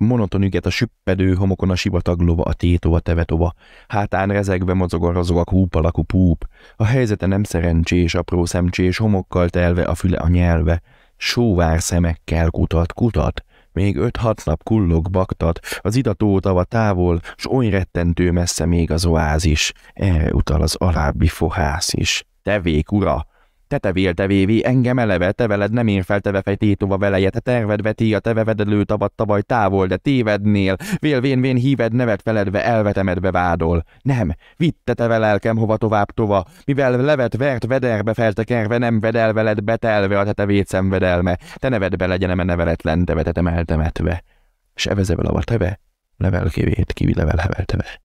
Monoton üget a süppedő homokon a sivataglova, a tétova, tevetova. Hátán rezegve mozog a razog a kúp alakú púp. A helyzete nem szerencsés, apró szemcsés, homokkal telve a füle a nyelve. Sóvár szemekkel kutat, kutat. Még öt-hat nap kullog, baktat, az idató tava távol, s oly rettentő messze még az oázis. Erre utal az alábbi fohász is. Tevék, ura! Te tevél engem eleve, te veled nem én felteve tétova veleje, te tervedve ti a teve vedelő tavat tavaly távol, de tévednél, vélvén-vén híved nevet feledve elvetemedbe vádol. Nem, vitte te velelkem hova tovább tova, mivel levet vert vederbe feltekerve, nem vedel veled betelve a te tevét szenvedelme, te nevedbe legyen eme neveletlen tevetetem eltemetve. S evezevel a teve, levelkivét kivilevel level